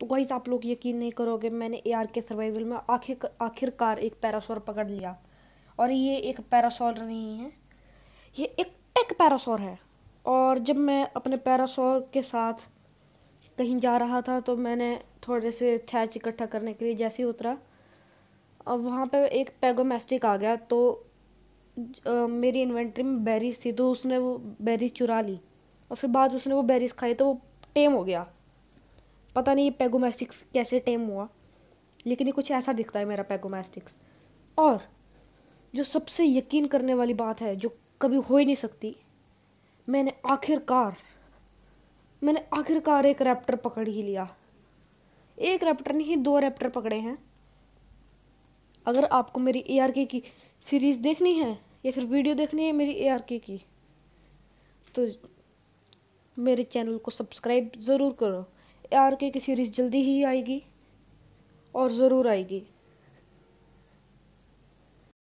तो गाइज आप लोग यकीन नहीं करोगे मैंने ए आर के सर्वाइवल में आखिर आखिरकार एक पैरासोर पकड़ लिया और ये एक पैरासोर नहीं है ये एक टेक पैरासोर है और जब मैं अपने पैरासोर के साथ कहीं जा रहा था तो मैंने थोड़े से थैच इकट्ठा करने के लिए जैसे ही उतरा अब वहाँ पे एक पैगोमेस्टिक आ गया तो ज, मेरी इन्वेंट्री में बेरीज थी तो उसने वो बेरीज चुरा ली और फिर बाद उसने वो बेरीज खाई तो वो टेम हो गया पता नहीं ये पैगोमेस्टिक्स कैसे टेम हुआ लेकिन ये कुछ ऐसा दिखता है मेरा पैगोमेस्टिक्स और जो सबसे यकीन करने वाली बात है जो कभी हो ही नहीं सकती मैंने आखिरकार मैंने आखिरकार एक रैप्टर पकड़ ही लिया एक रैप्टर नहीं दो रैप्टर पकड़े हैं अगर आपको मेरी ए आर के की सीरीज़ देखनी है या फिर वीडियो देखनी है मेरी ए आर के की तो मेरे चैनल को सब्सक्राइब ज़रूर करो आर के की सीरीज़ जल्दी ही आएगी और ज़रूर आएगी